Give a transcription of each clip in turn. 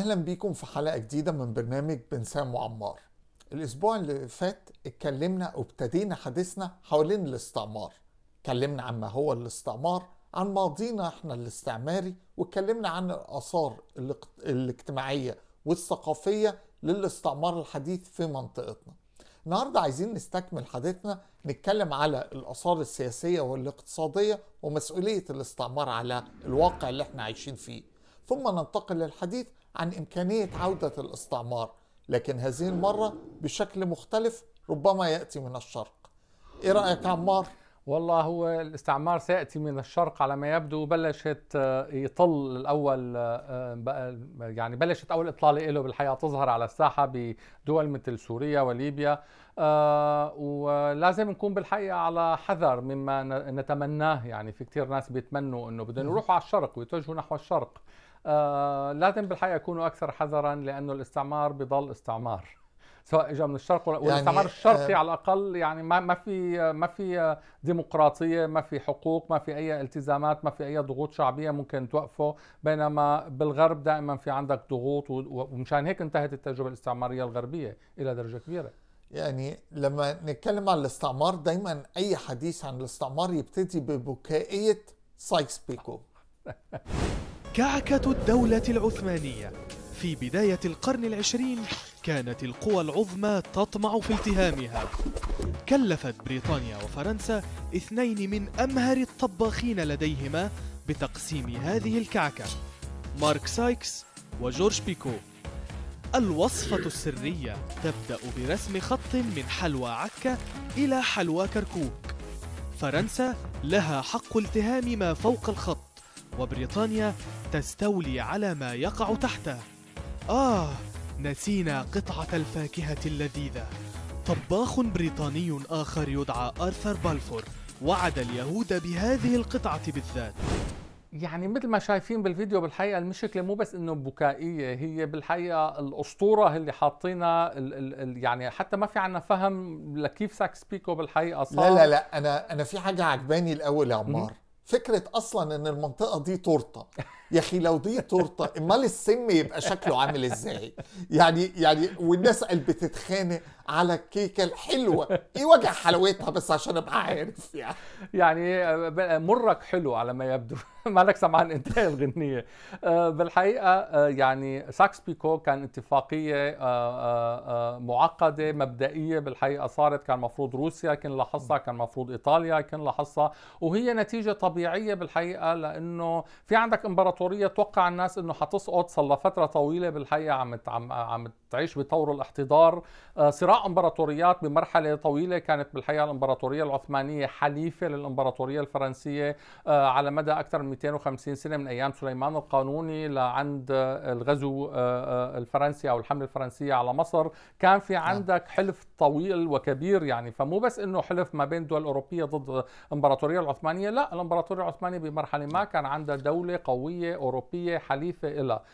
اهلا بيكم في حلقه جديده من برنامج بنسام وعمار الاسبوع اللي فات اتكلمنا وابتدينا حديثنا حوالين الاستعمار اتكلمنا عن ما هو الاستعمار عن ماضينا احنا الاستعماري واتكلمنا عن الاثار الاجتماعيه والثقافيه للاستعمار الحديث في منطقتنا النهارده عايزين نستكمل حديثنا نتكلم على الاثار السياسيه والاقتصاديه ومسؤوليه الاستعمار على الواقع اللي احنا عايشين فيه ثم ننتقل للحديث عن إمكانية عودة الاستعمار لكن هذه المرة بشكل مختلف ربما يأتي من الشرق إيه رأيك عمار؟ والله هو الاستعمار سياتي من الشرق على ما يبدو بلشت آه، يطل الاول آه، آه، يعني بلشت اول اطلاله له بالحقيقه تظهر على الساحه بدول مثل سوريا وليبيا ولازم نكون بالحقيقه على حذر مما نتمناه يعني في كثير ناس بيتمنوا انه بدهم يروحوا على الشرق ويتوجهوا نحو الشرق آه، لازم بالحقيقه يكونوا اكثر حذرا لانه الاستعمار بضل استعمار سواء اجى من الشرق ولا يعني والاستعمار الشرقي آه على الاقل يعني ما ما في ما في ديمقراطيه ما في حقوق ما في اي التزامات ما في اي ضغوط شعبيه ممكن توقفه بينما بالغرب دائما في عندك ضغوط ومشان هيك انتهت التجربه الاستعماريه الغربيه الى درجه كبيره يعني لما نتكلم عن الاستعمار دايما اي حديث عن الاستعمار يبتدي ببكائيه سايكس بيكو كعكة الدولة العثمانية في بداية القرن العشرين كانت القوى العظمى تطمع في التهامها كلفت بريطانيا وفرنسا اثنين من أمهر الطباخين لديهما بتقسيم هذه الكعكة مارك سايكس وجورج بيكو الوصفة السرية تبدأ برسم خط من حلوى عكا إلى حلوى كركوك فرنسا لها حق التهام ما فوق الخط وبريطانيا تستولي على ما يقع تحته آه نسينا قطعة الفاكهة اللذيذة طباخ بريطاني آخر يدعى آرثر بالفور وعد اليهود بهذه القطعة بالذات يعني مثل ما شايفين بالفيديو بالحقيقة المشكلة مو بس انه بكائية هي بالحقيقة الاسطورة اللي حاطينها يعني حتى ما في عنا فهم لكيف ساكس بيكو بالحقيقة صار لا لا لا انا انا في حاجة عجباني الاول يا عمار فكره اصلا ان المنطقه دي تورته يا اخي لو دي تورته امال السم يبقى شكله عامل ازاي يعني يعني والناس قال بتتخانق على الكيكه الحلوه ايه وجع حلاوتها بس عشان ابقى عارف يعني يعني آه، مرك حلو على ما يبدو مالك سمعان انت الغنيه آه، بالحقيقه آه، يعني ساكس بيكو كان اتفاقيه معقده مبدئيه بالحقيقه صارت كان مفروض روسيا كان لاحظها كان مفروض ايطاليا كان لاحظها وهي نتيجه طبيعيه بالحقيقه لانه في عندك امبراطوريه الامبراطوريه توقع الناس انه حتسقط صار فتره طويله بالحقيقه عم عم عم تعيش بطور الاحتضار آه، صراع امبراطوريات بمرحله طويله كانت بالحقيقه الامبراطوريه العثمانيه حليفه للامبراطوريه الفرنسيه آه، على مدى اكثر من 250 سنه من ايام سليمان القانوني لعند الغزو آه، الفرنسي او الحمله الفرنسيه على مصر كان في نعم. عندك حلف طويل وكبير يعني فمو بس انه حلف ما بين دول اوروبيه ضد الامبراطوريه العثمانيه لا الامبراطوريه العثمانيه بمرحله ما كان عندها دوله قويه أوروبية حليفة لها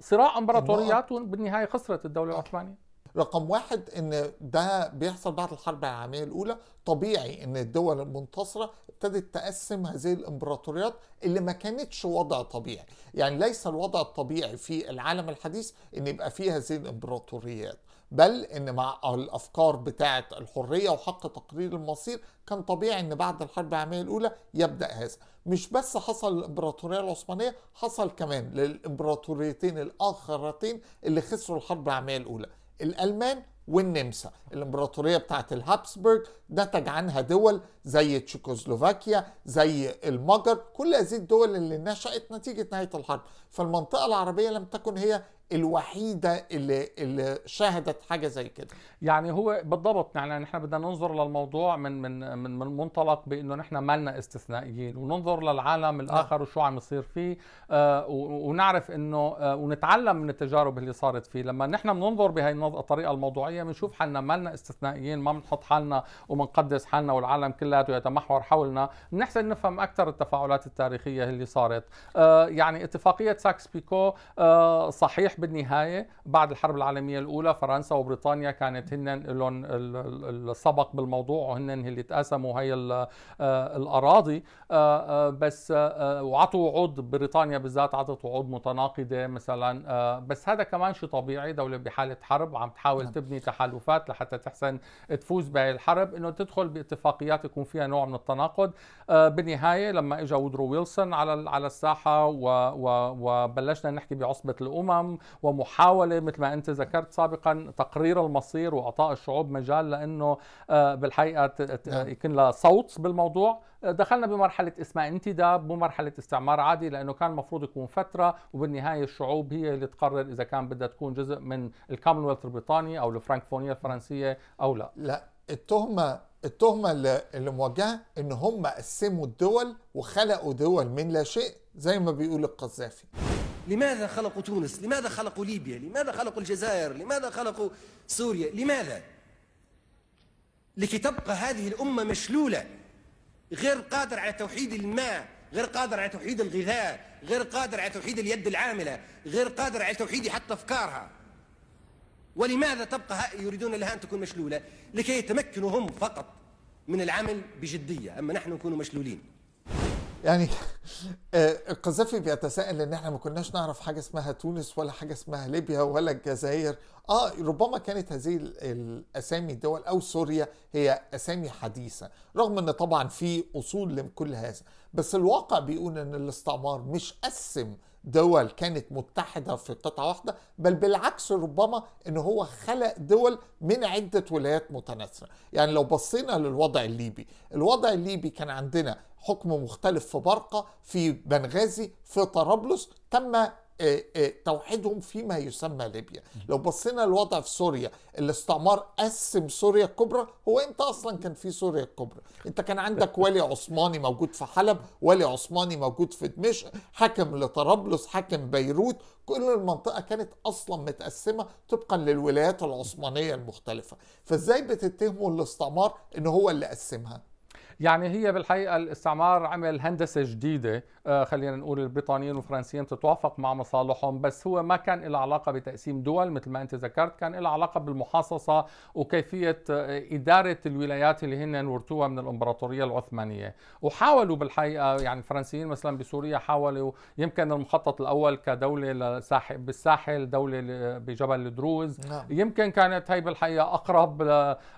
صراع امبراطوريات بالنهاية خسرت الدولة العثمانية رقم واحد ان ده بيحصل بعد الحرب العالميه الاولى طبيعي ان الدول المنتصره ابتدت تقسم هذه الامبراطوريات اللي ما كانتش وضع طبيعي يعني ليس الوضع الطبيعي في العالم الحديث ان يبقى فيه هذه الامبراطوريات بل ان مع الافكار بتاعه الحريه وحق تقرير المصير كان طبيعي ان بعد الحرب العالميه الاولى يبدا هذا مش بس حصل الامبراطوريه العثمانيه حصل كمان للامبراطوريتين الاخرتين اللي خسروا الحرب العالميه الاولى الالمان والنمسا الامبراطوريه بتاعه الهابسبرج نتج عنها دول زي تشيكوسلوفاكيا زي المجر كل هذه الدول اللي نشأت نتيجه نهايه الحرب فالمنطقه العربيه لم تكن هي الوحيده اللي, اللي شهدت حاجه زي كده يعني هو بالضبط يعني نحن بدنا ننظر للموضوع من من من, من منطلق بانه نحن مالنا استثنائيين وننظر للعالم نعم. الاخر وشو عم يصير فيه آه ونعرف انه آه ونتعلم من التجارب اللي صارت فيه لما نحن بننظر بهي الطريقه الموضوعيه بنشوف حالنا مالنا استثنائيين ما بنحط حالنا وبنقدس حالنا والعالم كلياته يتمحور حولنا بنحسن نفهم اكثر التفاعلات التاريخيه اللي صارت آه يعني اتفاقيه ساكس بيكو آه صحيح صحيح بالنهاية بعد الحرب العالمية الأولى فرنسا وبريطانيا كانت هن لهم السبق بالموضوع وهن اللي تقاسموا هي آه، الأراضي آه، آه، بس وعطوا وعود بريطانيا بالذات عطت وعود متناقضة مثلا بس هذا كمان شيء طبيعي دولة بحالة حرب عم تحاول نعم. تبني تحالفات لحتى تحسن تفوز بهي الحرب انه تدخل باتفاقيات يكون فيها نوع من التناقض بالنهاية لما اجى وودرو ويلسون على على الساحة وبلشنا نحكي بعصبة الأمم ومحاولة مثل ما أنت ذكرت سابقا تقرير المصير وإعطاء الشعوب مجال لأنه آه، بالحقيقة نعم. يكون لها صوت بالموضوع آه، دخلنا بمرحلة اسمها انتداب مو مرحلة استعمار عادي لأنه كان المفروض يكون فترة وبالنهاية الشعوب هي اللي تقرر إذا كان بدها تكون جزء من الكامنولث البريطاني أو الفرنكفونية الفرنسية أو لا لا التهمة التهمة اللي موجهة إن هم قسموا الدول وخلقوا دول من لا شيء زي ما بيقول القذافي لماذا خلقوا تونس لماذا خلقوا ليبيا لماذا خلقوا الجزائر لماذا خلقوا سوريا لماذا لكي تبقى هذه الأمة مشلولة غير قادر على توحيد الماء غير قادر على توحيد الغذاء غير قادر على توحيد اليد العاملة غير قادر على توحيد حتى أفكارها ولماذا تبقى يريدون لها أن تكون مشلولة لكي يتمكنوا هم فقط من العمل بجدية أما نحن نكون مشلولين يعني آه، القذافي بيتساءل ان احنا ما كناش نعرف حاجه اسمها تونس ولا حاجه اسمها ليبيا ولا الجزائر اه ربما كانت هذه الاسامي الدول او سوريا هي اسامي حديثه رغم ان طبعا في اصول لكل هذا بس الواقع بيقول ان الاستعمار مش قسم دول كانت متحدة في قطعة واحدة بل بالعكس ربما ان هو خلق دول من عدة ولايات متناثرة يعني لو بصينا للوضع الليبي الوضع الليبي كان عندنا حكم مختلف في برقة في بنغازي في طرابلس تم آه، آه، توحيدهم فيما يسمى ليبيا لو بصينا الوضع في سوريا الاستعمار قسم سوريا الكبرى هو انت اصلا كان في سوريا الكبرى انت كان عندك ولي عثماني موجود في حلب ولي عثماني موجود في دمشق حكم لطرابلس حكم بيروت كل المنطقه كانت اصلا متقسمه طبقا للولايات العثمانيه المختلفه فازاي بتتهموا الاستعمار ان هو اللي قسمها يعني هي بالحقيقة الاستعمار عمل هندسة جديدة آه، خلينا نقول البريطانيين والفرنسيين تتوافق مع مصالحهم بس هو ما كان له علاقة بتقسيم دول مثل ما أنت ذكرت كان له علاقة بالمحاصصة وكيفية آه، إدارة الولايات اللي هن ورثوها من الإمبراطورية العثمانية وحاولوا بالحقيقة يعني الفرنسيين مثلا بسوريا حاولوا يمكن المخطط الأول كدولة بالساحل دولة بجبل الدروز نعم. يمكن كانت هي بالحقيقة أقرب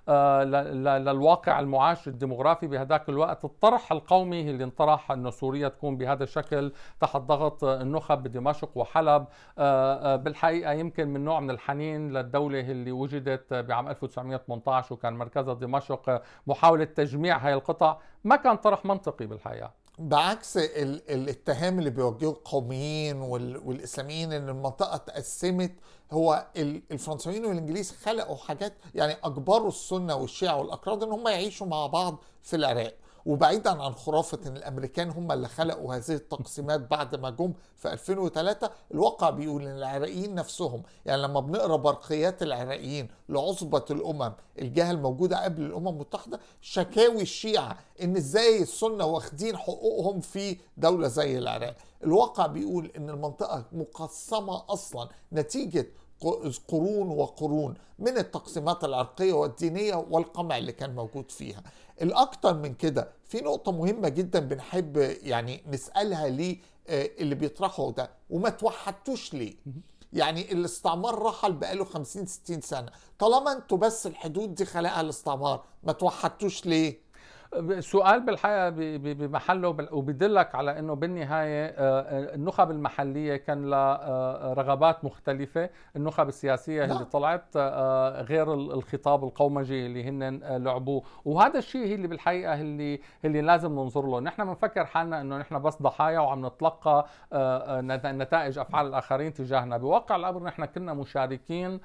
آه، للواقع المعاش الديمغرافي بهذا هذاك الوقت الطرح القومي اللي انطرح انه سوريا تكون بهذا الشكل تحت ضغط آه، النخب بدمشق وحلب آه، آه، بالحقيقه يمكن من نوع من الحنين للدوله اللي وجدت بعام 1918 وكان مركزها دمشق محاوله تجميع هاي القطع ما كان طرح منطقي بالحقيقه بعكس الاتهام اللي بيوجهه القوميين والاسلاميين ان المنطقه تقسمت هو الفرنسيين والانجليز خلقوا حاجات يعني اجبروا السنه والشيعه والاكراد ان هم يعيشوا مع بعض في العراق وبعيدا عن خرافة ان الامريكان هم اللي خلقوا هذه التقسيمات بعد ما جم في 2003 الواقع بيقول ان العراقيين نفسهم يعني لما بنقرا برقيات العراقيين لعصبة الامم الجهة الموجودة قبل الامم المتحدة شكاوي الشيعة ان ازاي السنة واخدين حقوقهم في دولة زي العراق الواقع بيقول ان المنطقة مقسمة اصلا نتيجة قرون وقرون من التقسيمات العرقية والدينية والقمع اللي كان موجود فيها الأكثر من كده في نقطة مهمة جدا بنحب يعني نسألها لي آه، اللي بيطرحه ده وما توحدتوش ليه يعني الاستعمار رحل بقاله 50 60 سنه طالما انتوا بس الحدود دي خلقها الاستعمار ما توحدتوش ليه سؤال بالحقيقه بمحله وبيدلك على انه بالنهايه آه، آه، النخب المحليه كان لها آه، رغبات مختلفه، النخب السياسيه اللي نعم. طلعت غير الخطاب القومجي اللي هن لعبوه، وهذا الشيء اللي بالحقيقه اللي اللي لازم ننظر له، نحن بنفكر حالنا انه نحن بس ضحايا وعم نتلقى نتائج افعال الاخرين تجاهنا، بواقع الامر نحن كنا مشاركين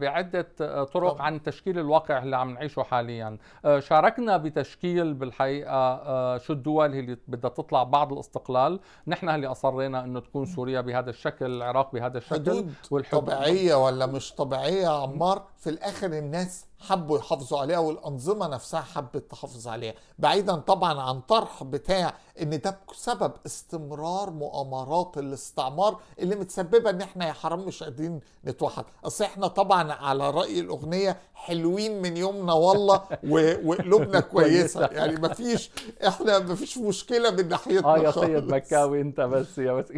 بعده طرق عن تشكيل الواقع اللي عم نعيشه حاليا، شاركنا بتشكيل تشكيل بالحقيقه آه، شو الدول اللي بدها تطلع بعد الاستقلال نحن اللي اصرينا انه تكون سوريا بهذا الشكل العراق بهذا الشكل حدود والحب... طبيعيه ولا مش طبيعيه يا عمار في الاخر الناس حبوا يحافظوا عليها والأنظمة نفسها حبت تحافظ عليها بعيدا طبعا عن طرح بتاع ان ده سبب استمرار مؤامرات الاستعمار اللي متسببة ان احنا يا حرام مش قادرين نتوحد اصل احنا طبعا على رأي الأغنية حلوين من يومنا والله وقلوبنا كويسة يعني مفيش احنا مفيش مشكلة من ناحيتنا اه يا سيد مكاوي انت بس يا بس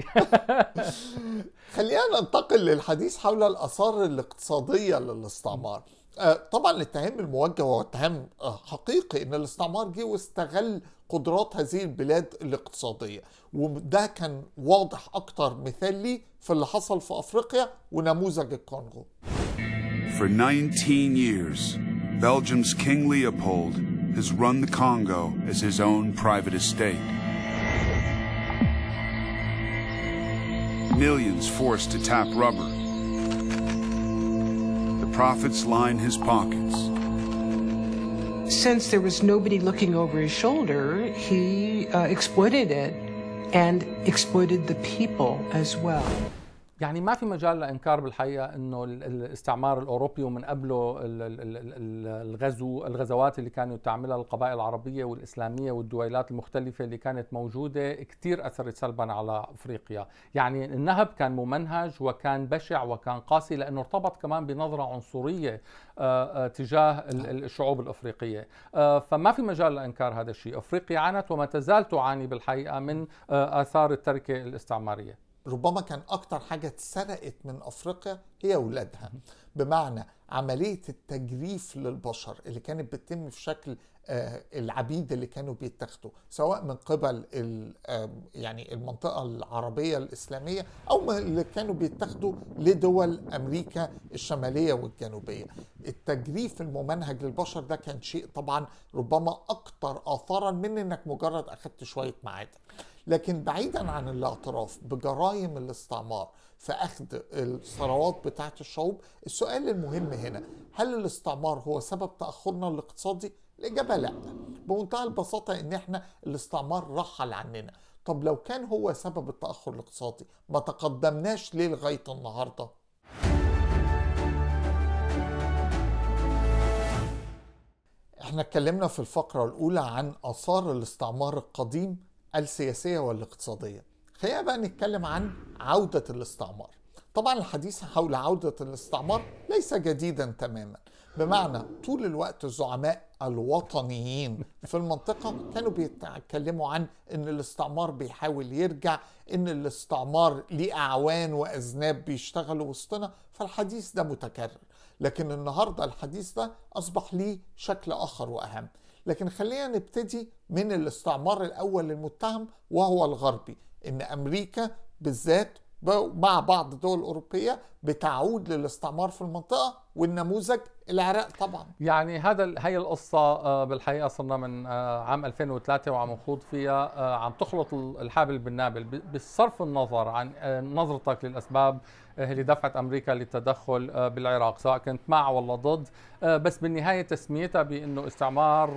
خلينا ننتقل للحديث حول الآثار الاقتصادية للاستعمار آه، طبعا الاتهام الموجه هو اتهام آه، حقيقي ان الاستعمار جه واستغل قدرات هذه البلاد الاقتصاديه وده كان واضح اكتر مثال ليه في اللي حصل في افريقيا ونموذج الكونغو For 19 years, Belgium's King Leopold has run the Congo as his own private estate. Millions forced to tap rubber, profits line his pockets. Since there was nobody looking over his shoulder, he uh, exploited it and exploited the people as well. يعني ما في مجال لانكار بالحقيقه انه الاستعمار الاوروبي ومن قبله الغزو الغزوات اللي كانت تعملها القبائل العربيه والاسلاميه والدويلات المختلفه اللي كانت موجوده كثير اثرت سلبا على افريقيا، يعني النهب كان ممنهج وكان بشع وكان قاسي لانه ارتبط كمان بنظره عنصريه آه، آه، تجاه الشعوب الافريقيه، آه، فما في مجال لانكار هذا الشيء، افريقيا عانت وما تزال تعاني بالحقيقه من اثار التركه الاستعماريه. ربما كان أكتر حاجة اتسرقت من أفريقيا هي أولادها بمعنى عملية التجريف للبشر اللي كانت بتتم في شكل آه، العبيد اللي كانوا بيتاخدوا سواء من قبل يعني المنطقة العربية الإسلامية أو اللي كانوا بيتاخدوا لدول أمريكا الشمالية والجنوبية التجريف الممنهج للبشر ده كان شيء طبعا ربما أكثر آثارا من إنك مجرد أخدت شوية معادن لكن بعيدا عن الاعتراف بجرائم الاستعمار في اخذ الثروات بتاعه الشعوب السؤال المهم هنا هل الاستعمار هو سبب تاخرنا الاقتصادي الاجابه لا بمنتهى البساطه ان احنا الاستعمار رحل عننا طب لو كان هو سبب التاخر الاقتصادي ما تقدمناش ليه لغايه النهارده احنا اتكلمنا في الفقرة الأولى عن آثار الاستعمار القديم السياسيه والاقتصاديه خلينا بقى نتكلم عن عوده الاستعمار طبعا الحديث حول عوده الاستعمار ليس جديدا تماما بمعنى طول الوقت الزعماء الوطنيين في المنطقة كانوا بيتكلموا عن ان الاستعمار بيحاول يرجع ان الاستعمار ليه اعوان واذناب بيشتغلوا وسطنا فالحديث ده متكرر لكن النهاردة الحديث ده اصبح ليه شكل اخر واهم لكن خلينا نبتدي من الاستعمار الأول للمتهم وهو الغربي إن أمريكا بالذات مع بعض الدول الأوروبية بتعود للاستعمار في المنطقة والنموذج العراق طبعا يعني هذا هي القصة آه، بالحقيقة صرنا من آه، عام 2003 وعم نخوض فيها آه، عم تخلط الحابل بالنابل بصرف النظر عن نظرتك للأسباب اللي دفعت امريكا للتدخل بالعراق سواء كنت مع ولا ضد بس بالنهايه تسميتها بانه استعمار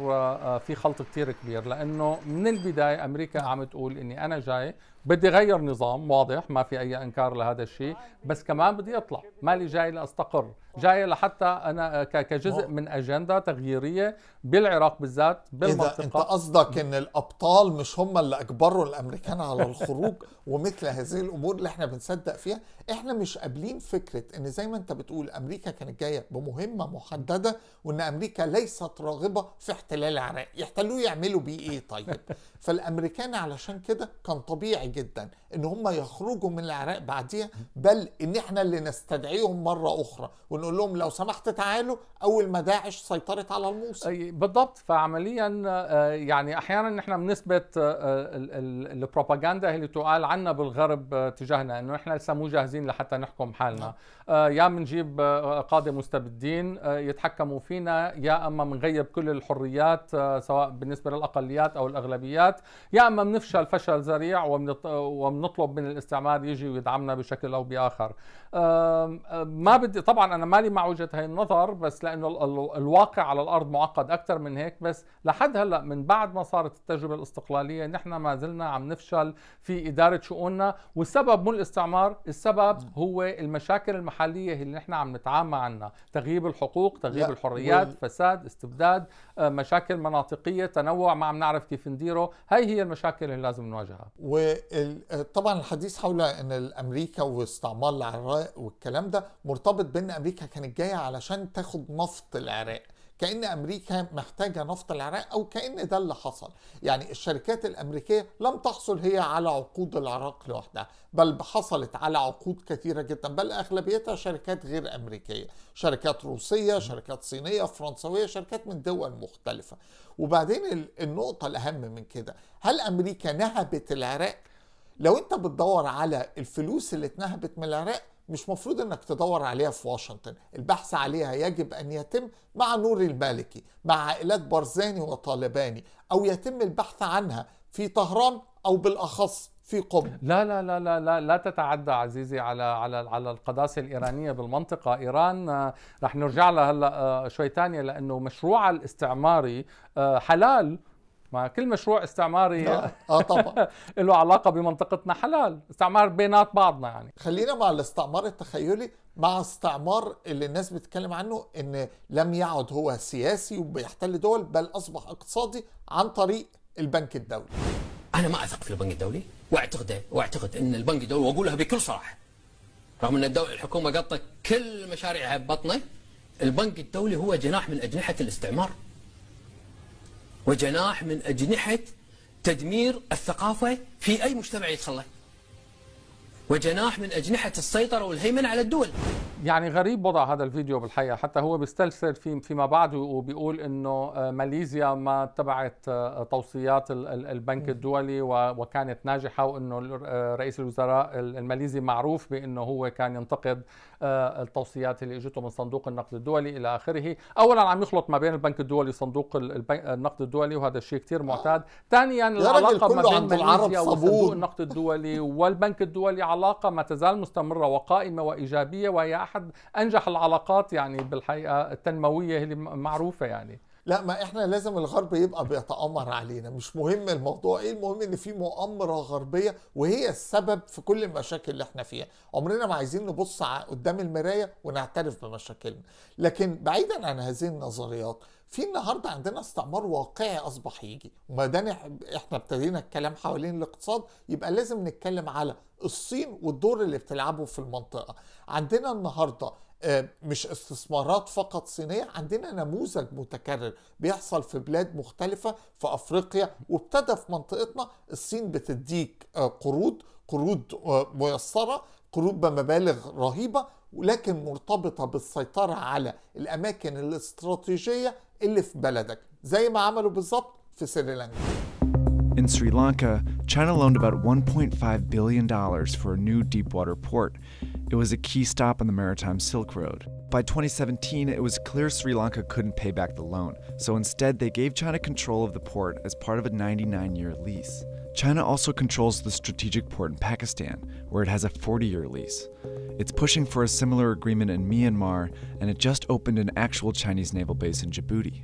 في خلط كثير كبير لانه من البدايه امريكا عم تقول اني انا جاي بدي غير نظام واضح ما في اي انكار لهذا الشيء بس كمان بدي اطلع مالي جاي لاستقر جاي لحتى انا كجزء من اجنده تغييريه بالعراق بالذات بالمنطقه اذا انت قصدك ان الابطال مش هم اللي اجبروا الامريكان على الخروج ومثل هذه الامور اللي احنا بنصدق فيها احنا مش قابلين فكره ان زي ما انت بتقول امريكا كانت جايه بمهمه محدده وان امريكا ليست راغبه في احتلال العراق يحتلوه يعملوا بيه ايه طيب فالامريكان علشان كده كان طبيعي جدا ان هم يخرجوا من العراق بعديها بل ان احنا اللي نستدعيهم مره اخرى ونقول لهم لو سمحت تعالوا اول ما داعش سيطرت على الموصل أي بالضبط فعمليا آه، يعني احيانا احنا بنثبت آه، البروباغندا اللي تقال عنا بالغرب آه، تجاهنا انه احنا لسه مو جاهزين لحتى نحكم حالنا نعم. آه، يا منجيب آه، قادة مستبدين آه، يتحكموا فينا يا أما منغيب كل الحريات سواء بالنسبة للأقليات أو الأغلبيات يا أما منفشل فشل ذريع ومنطلب من الاستعمار يجي ويدعمنا بشكل أو بآخر ما بدي طبعا انا مالي مع وجهه هاي النظر بس لانه الواقع على الارض معقد اكثر من هيك بس لحد هلا من بعد ما صارت التجربه الاستقلاليه نحن ما زلنا عم نفشل في اداره شؤوننا والسبب مو الاستعمار السبب هو المشاكل المحليه اللي نحن عم نتعامى عنها تغييب الحقوق تغييب الحريات فساد استبداد أه، مشاكل مناطقيه تنوع ما عم نعرف كيف نديره هاي هي المشاكل اللي لازم نواجهها وطبعا الحديث حول ان امريكا واستعمار العراق والكلام ده مرتبط بان امريكا كانت جايه علشان تاخد نفط العراق كان امريكا محتاجه نفط العراق او كان ده اللي حصل يعني الشركات الامريكيه لم تحصل هي على عقود العراق لوحدها بل حصلت على عقود كثيره جدا بل اغلبيتها شركات غير امريكيه شركات روسيه شركات صينيه فرنسويه شركات من دول مختلفه وبعدين النقطه الاهم من كده هل امريكا نهبت العراق لو انت بتدور على الفلوس اللي اتنهبت من العراق مش مفروض انك تدور عليها في واشنطن البحث عليها يجب ان يتم مع نور المالكي مع عائلات برزاني وطالباني او يتم البحث عنها في طهران او بالاخص في قم لا لا لا لا لا, لا تتعدى عزيزي على على على القداسه الايرانيه بالمنطقه ايران آه، رح نرجع لها هلا آه، شوي ثانيه لانه مشروعها الاستعماري آه، حلال ما كل مشروع استعماري اه, آه طبعا له علاقه بمنطقتنا حلال استعمار بينات بعضنا يعني خلينا مع الاستعمار التخيلي مع استعمار اللي الناس بتتكلم عنه ان لم يعد هو سياسي وبيحتل دول بل اصبح اقتصادي عن طريق البنك الدولي انا ما اثق في البنك الدولي واعتقد واعتقد ان البنك الدولي واقولها بكل صراحه رغم ان الدولة الحكومه قطت كل مشاريعها ببطنه البنك الدولي هو جناح من اجنحه الاستعمار وجناح من أجنحة تدمير الثقافة في أي مجتمع يدخله وجناح من أجنحة السيطرة والهيمنة على الدول يعني غريب وضع هذا الفيديو بالحقيقه حتى هو بيستلسل في فيما بعد وبيقول انه آه، ماليزيا ما اتبعت آه، توصيات البنك الدولي وكانت ناجحه وانه آه، رئيس الوزراء الماليزي معروف بانه هو كان ينتقد التوصيات اللي اجته من صندوق النقد الدولي الى اخره، اولا عم يخلط ما بين البنك الدولي وصندوق النقد الدولي وهذا الشيء كثير معتاد، ثانيا العلاقه ما بين ماليزيا وصندوق النقد الدولي والبنك الدولي علاقه ما تزال مستمره وقائمه وايجابيه وهي احد انجح العلاقات يعني بالحقيقه التنمويه اللي معروفه يعني لا ما احنا لازم الغرب يبقى بيتآمر علينا مش مهم الموضوع ايه المهم ان في مؤامرة غربية وهي السبب في كل المشاكل اللي احنا فيها عمرنا ما عايزين نبص قدام المراية ونعترف بمشاكلنا لكن بعيدا عن هذه النظريات في النهارده عندنا استعمار واقعي اصبح يجي وما دام احنا ابتدينا الكلام حوالين الاقتصاد يبقى لازم نتكلم على الصين والدور اللي بتلعبه في المنطقه عندنا النهارده آه، مش استثمارات فقط صينية عندنا نموذج متكرر بيحصل في بلاد مختلفة في أفريقيا وابتدى في منطقتنا الصين بتديك آه، قروض قروض آه، ميسرة قروض بمبالغ رهيبة ولكن مرتبطه بالسيطره على الاماكن الاستراتيجيه اللي في بلدك زي ما عملوا بالظبط في سريلانكا In Sri Lanka, China loaned about $1.5 billion for a new deep water port. It was a key stop on the maritime Silk Road. By 2017, it was clear Sri Lanka couldn't pay back the loan, so instead they gave China control of the port as part of a 99 year lease. China also controls the strategic port in Pakistan, where it has a 40 year lease. It's pushing for a similar agreement in Myanmar, and it just opened an actual Chinese naval base in Djibouti.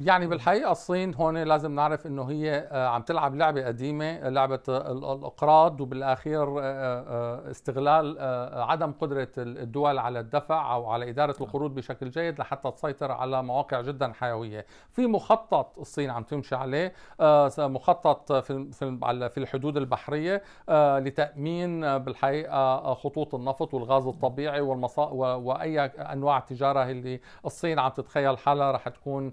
يعني بالحقيقه الصين هون لازم نعرف انه هي آه، عم تلعب لعبه قديمه لعبه آه، الاقراض وبالاخير آه، استغلال عدم قدره الدول على الدفع او على اداره نعم. القروض بشكل جيد لحتى تسيطر على مواقع جدا حيويه في مخطط الصين عم تمشي عليه مخطط في في الحدود البحريه لتامين بالحقيقه خطوط النفط والغاز نعم. الطبيعي والمصا واي انواع تجاره اللي الصين عم تتخيل حالها رح تكون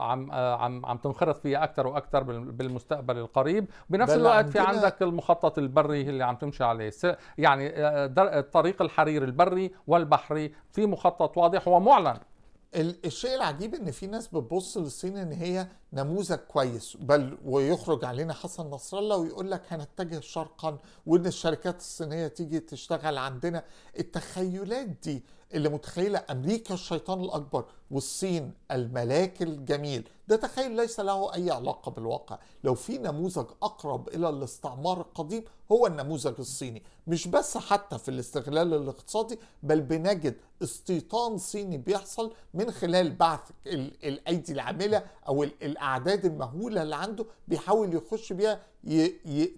عم آه، عم عم تنخرط فيها اكثر واكثر بالمستقبل القريب بنفس الوقت في عندك المخطط البري اللي عم تمشي عليه يعني آه، طريق الحرير البري والبحري في مخطط واضح ومعلن الشيء العجيب ان في ناس بتبص للصين ان هي نموذج كويس بل ويخرج علينا حسن نصر الله ويقول لك هنتجه شرقا وان الشركات الصينيه تيجي تشتغل عندنا التخيلات دي اللي متخيله امريكا الشيطان الاكبر والصين الملاك الجميل ده تخيل ليس له أي علاقة بالواقع لو في نموذج أقرب إلى الاستعمار القديم هو النموذج الصيني مش بس حتى في الاستغلال الاقتصادي بل بنجد استيطان صيني بيحصل من خلال بعث الأيدي العاملة أو الأعداد المهولة اللي عنده بيحاول يخش بيها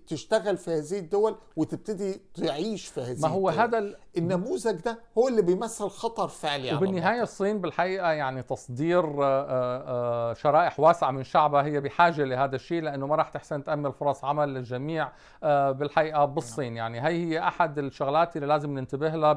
تشتغل في هذه الدول وتبتدي تعيش في هذه ما هو الدول. هذا ال... النموذج ده هو اللي بيمثل خطر فعلي وبالنهاية الصين بالحقيقة يعني يعني تصدير آه، آه، آه، شرائح واسعه من شعبها هي بحاجه لهذا الشيء لانه ما راح تحسن تامن فرص عمل للجميع بالحقيقه بالصين يعني هي هي احد الشغلات اللي لازم ننتبه لها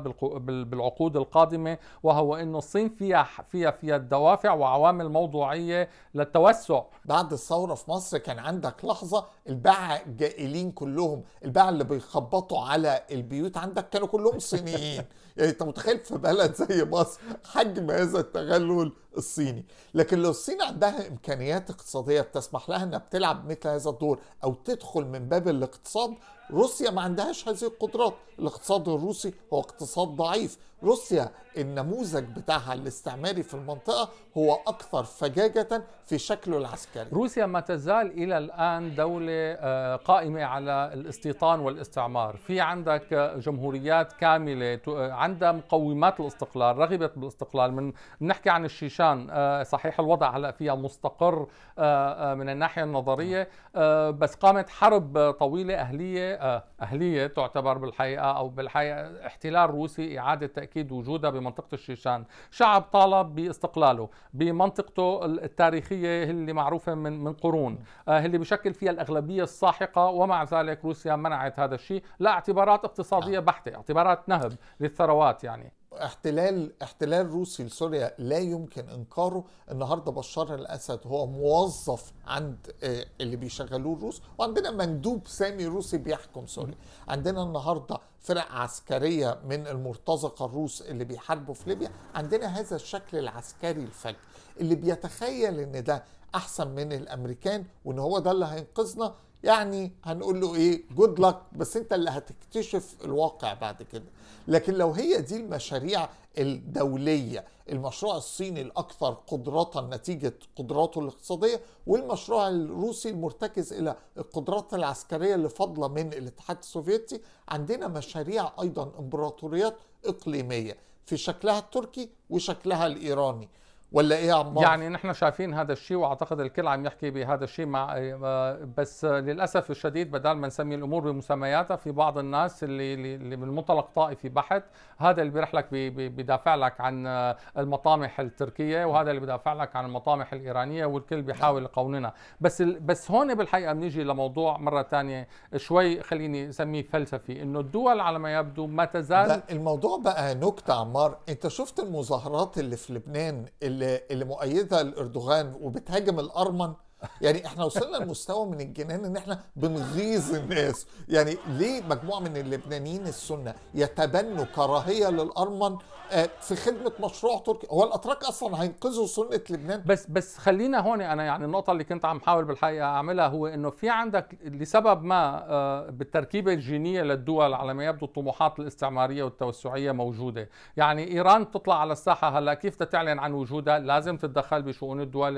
بالعقود القادمه وهو انه الصين فيها فيها فيها الدوافع وعوامل موضوعيه للتوسع بعد الثوره في مصر كان عندك لحظه الباعة جائلين كلهم الباعة اللي بيخبطوا على البيوت عندك كانوا كلهم صينيين يعني انت متخيل في بلد زي مصر حجم هذا التغلل الصيني لكن لو الصين عندها إمكانيات اقتصادية بتسمح لها أنها بتلعب مثل هذا الدور أو تدخل من باب الاقتصاد روسيا ما عندهاش هذه القدرات الاقتصاد الروسي هو اقتصاد ضعيف روسيا النموذج بتاعها الاستعماري في المنطقة هو أكثر فجاجة في شكله العسكري روسيا ما تزال إلى الآن دولة آه، قائمة على الاستيطان والاستعمار في عندك آه، جمهوريات كاملة آه، عندها مقومات الاستقلال رغبت بالاستقلال من نحكي عن الشيشان عشان آه، صحيح الوضع هلا فيها مستقر آه، آه، من الناحيه النظريه نعم. بس قامت حرب طويله اهليه اهليه تعتبر بالحقيقه او بالحقيقه احتلال روسي اعاده تاكيد وجودها بمنطقه الشيشان، شعب طالب باستقلاله بمنطقته التاريخيه اللي معروفه من من قرون، نعم. اللي بشكل فيها الاغلبيه الساحقه ومع ذلك روسيا منعت هذا الشيء لاعتبارات اقتصاديه نعم. بحته، اعتبارات نهب للثروات يعني. احتلال احتلال روسي لسوريا لا يمكن انكاره النهارده بشار الاسد هو موظف عند آه، اللي بيشغلوه الروس وعندنا مندوب سامي روسي بيحكم سوريا عندنا النهارده فرق عسكريه من المرتزقه الروس اللي بيحاربوا في ليبيا عندنا هذا الشكل العسكري الفج اللي بيتخيل ان ده احسن من الامريكان وان هو ده اللي هينقذنا يعني هنقول له ايه جود لك بس انت اللي هتكتشف الواقع بعد كده لكن لو هي دي المشاريع الدوليه المشروع الصيني الاكثر قدرة نتيجه قدراته الاقتصاديه والمشروع الروسي المرتكز الى القدرات العسكريه اللي فاضله من الاتحاد السوفيتي عندنا مشاريع ايضا امبراطوريات اقليميه في شكلها التركي وشكلها الايراني ولا ايه يا عمار؟ يعني نحن شايفين هذا الشيء واعتقد الكل عم يحكي بهذا الشيء مع آه، بس للاسف الشديد بدل ما نسمي الامور بمسمياتها في بعض الناس اللي اللي من منطلق طائفي بحت هذا اللي بيرح لك بدافع لك عن آه، المطامح التركيه وهذا اللي بدافع لك عن المطامح الايرانيه والكل بيحاول يقوننا بس بس هون بالحقيقه بنيجي لموضوع مره ثانيه شوي خليني اسميه فلسفي انه الدول على ما يبدو ما تزال الموضوع بقى نكته عمار انت شفت المظاهرات اللي في لبنان اللي اللي مؤيدة لاردوغان وبتهاجم الارمن يعني احنا وصلنا لمستوى من الجنان ان احنا بنغيظ الناس يعني ليه مجموعه من اللبنانيين السنه يتبنوا كراهيه للارمن آه، في خدمه مشروع تركي هو الاتراك اصلا هينقذوا سنه لبنان بس بس خلينا هون انا يعني النقطه اللي كنت عم حاول بالحقيقه اعملها هو انه في عندك لسبب ما آه، بالتركيبه الجينيه للدول على ما يبدو الطموحات الاستعماريه والتوسعيه موجوده يعني ايران تطلع على الساحه هلا كيف تعلن عن وجودها لازم تتدخل بشؤون الدول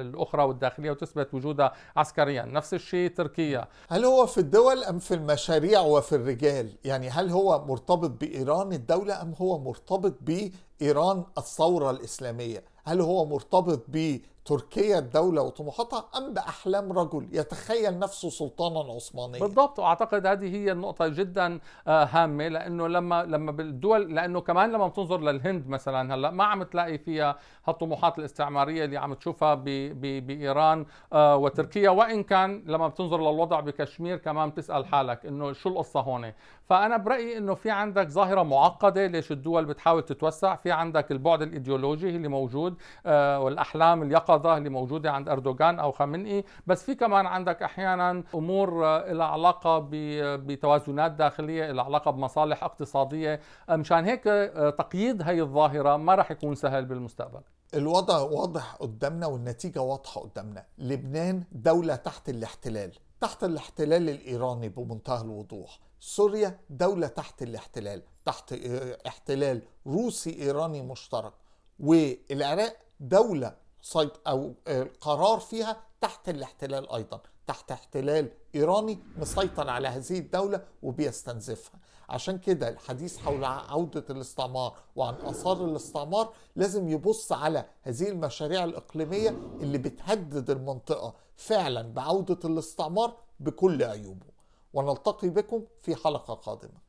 الاخرى والداخليه وتثبت وجودها عسكريا نفس الشيء تركيا هل هو في الدول أم في المشاريع وفي الرجال يعني هل هو مرتبط بإيران الدولة أم هو مرتبط بإيران الثورة الإسلامية هل هو مرتبط ب تركيا الدولة وطموحاتها أم بأحلام رجل يتخيل نفسه سلطانا عثمانيا بالضبط وأعتقد هذه هي النقطة جدا آه، هامة لأنه لما لما بالدول لأنه كمان لما بتنظر للهند مثلا هلا ما عم تلاقي فيها هالطموحات الاستعمارية اللي عم تشوفها بـ بـ بإيران آه، وتركيا وإن كان لما بتنظر للوضع بكشمير كمان بتسأل حالك إنه شو القصة هون فانا برايي انه في عندك ظاهره معقده ليش الدول بتحاول تتوسع في عندك البعد الايديولوجي اللي موجود آه، والاحلام اليقظه اللي موجوده عند اردوغان او خامنئي بس في كمان عندك احيانا امور آه، لها علاقه بتوازنات داخليه لها علاقه بمصالح اقتصاديه مشان هيك آه، تقييد هي الظاهره ما راح يكون سهل بالمستقبل الوضع واضح قدامنا والنتيجه واضحه قدامنا لبنان دوله تحت الاحتلال تحت الاحتلال الايراني بمنتهى الوضوح سوريا دوله تحت الاحتلال تحت احتلال روسي ايراني مشترك والعراق دوله صيد او آه، قرار فيها تحت الاحتلال ايضا تحت احتلال ايراني مسيطر على هذه الدوله وبيستنزفها عشان كده الحديث حول عوده الاستعمار وعن اثار الاستعمار لازم يبص على هذه المشاريع الاقليميه اللي بتهدد المنطقه فعلا بعوده الاستعمار بكل عيوبه ونلتقي بكم في حلقه قادمه